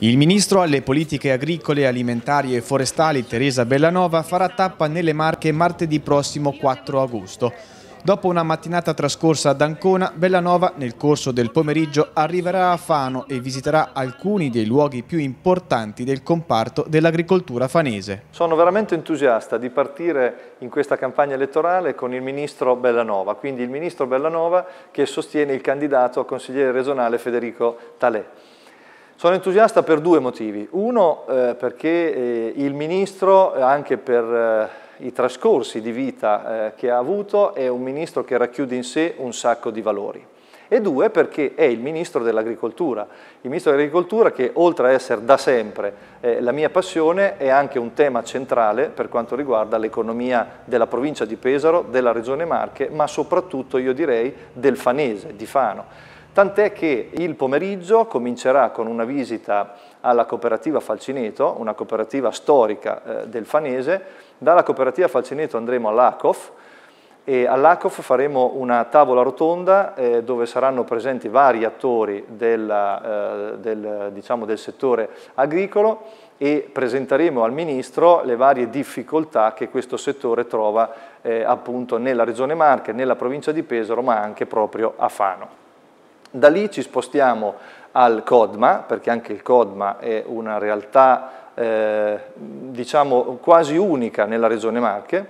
Il ministro alle politiche agricole, alimentari e forestali Teresa Bellanova farà tappa nelle Marche martedì prossimo 4 agosto. Dopo una mattinata trascorsa ad Ancona, Bellanova nel corso del pomeriggio arriverà a Fano e visiterà alcuni dei luoghi più importanti del comparto dell'agricoltura fanese. Sono veramente entusiasta di partire in questa campagna elettorale con il ministro Bellanova, quindi il ministro Bellanova che sostiene il candidato a consigliere regionale Federico Talè. Sono entusiasta per due motivi. Uno eh, perché eh, il ministro, eh, anche per eh, i trascorsi di vita eh, che ha avuto, è un ministro che racchiude in sé un sacco di valori. E due perché è il ministro dell'agricoltura. Il ministro dell'agricoltura che oltre a essere da sempre eh, la mia passione è anche un tema centrale per quanto riguarda l'economia della provincia di Pesaro, della regione Marche, ma soprattutto io direi del Fanese, di Fano tant'è che il pomeriggio comincerà con una visita alla cooperativa Falcineto, una cooperativa storica eh, del Fanese, dalla cooperativa Falcineto andremo all'ACOF, e all'ACOF faremo una tavola rotonda eh, dove saranno presenti vari attori della, eh, del, diciamo, del, settore agricolo e presenteremo al Ministro le varie difficoltà che questo settore trova eh, appunto nella Regione Marche, nella provincia di Pesaro ma anche proprio a Fano. Da lì ci spostiamo al CODMA, perché anche il CODMA è una realtà eh, diciamo, quasi unica nella regione Marche,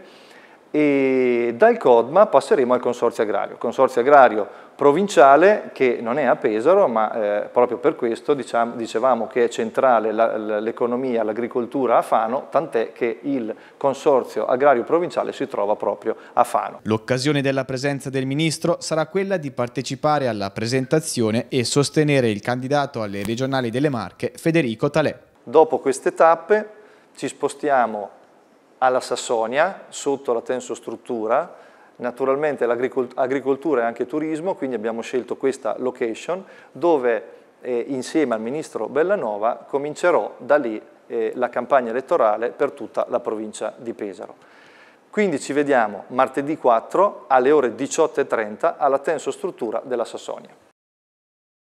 e dal CODMA passeremo al Consorzio Agrario, Consorzio Agrario provinciale che non è a Pesaro, ma eh, proprio per questo diciamo, dicevamo che è centrale l'economia, l'agricoltura a Fano, tant'è che il Consorzio Agrario Provinciale si trova proprio a Fano. L'occasione della presenza del Ministro sarà quella di partecipare alla presentazione e sostenere il candidato alle regionali delle Marche, Federico Talè. Dopo queste tappe ci spostiamo alla Sassonia, sotto la tensostruttura, naturalmente l'agricoltura e anche il turismo, quindi abbiamo scelto questa location dove eh, insieme al ministro Bellanova comincerò da lì eh, la campagna elettorale per tutta la provincia di Pesaro. Quindi ci vediamo martedì 4 alle ore 18.30 alla tensostruttura della Sassonia.